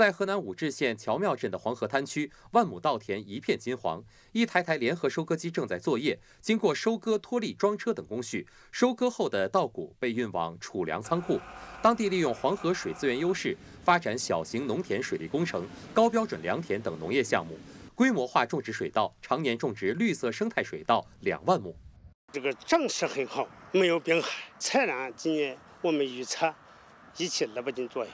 在河南武陟县乔庙镇的黄河滩区，万亩稻田一片金黄，一台台联合收割机正在作业。经过收割、脱粒、装车等工序，收割后的稻谷被运往储粮仓库。当地利用黄河水资源优势，发展小型农田水利工程、高标准良田等农业项目，规模化种植水稻，常年种植绿色生态水稻两万亩。这个长势很好，没有病害。产量今年我们预测，一千二百斤左右。